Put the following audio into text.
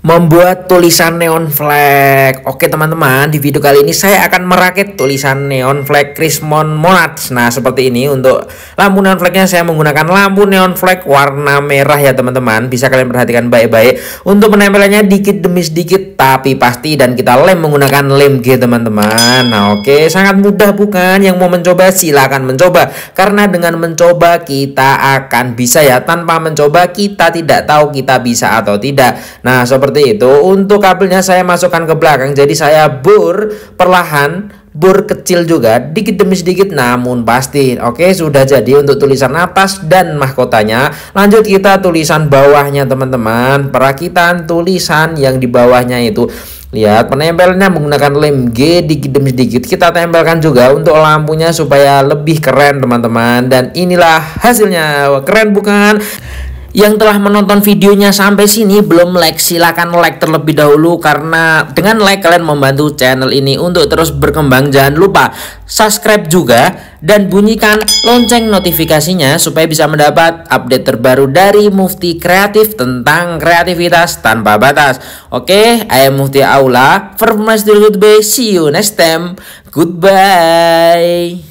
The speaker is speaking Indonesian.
membuat tulisan neon flag. Oke teman-teman, di video kali ini saya akan merakit tulisan neon flag Chrismon Monats. Nah, seperti ini untuk lampu neon flagnya saya menggunakan lampu neon flag warna merah ya teman-teman. Bisa kalian perhatikan baik-baik. Untuk menempelnya dikit demi sedikit tapi pasti dan kita lem menggunakan lem G teman-teman. Nah, oke, sangat mudah bukan? Yang mau mencoba silahkan mencoba karena dengan mencoba kita akan bisa ya. Tanpa mencoba kita tidak tahu kita bisa atau tidak. Nah, seperti seperti itu. Untuk kabelnya saya masukkan ke belakang, jadi saya bor perlahan bor kecil juga dikit demi sedikit namun pasti oke sudah jadi untuk tulisan atas dan mahkotanya lanjut kita tulisan bawahnya teman-teman perakitan tulisan yang di bawahnya itu lihat penempelnya menggunakan lem G dikit demi sedikit kita tempelkan juga untuk lampunya supaya lebih keren teman-teman dan inilah hasilnya keren bukan yang telah menonton videonya sampai sini belum like silahkan like terlebih dahulu karena dengan like kalian membantu channel ini untuk terus berkembang jangan lupa subscribe juga dan bunyikan lonceng notifikasinya supaya bisa mendapat update terbaru dari Mufti Kreatif tentang kreativitas tanpa batas. Oke, okay, I am Mufti Aula, performance dulu see you next time. Goodbye.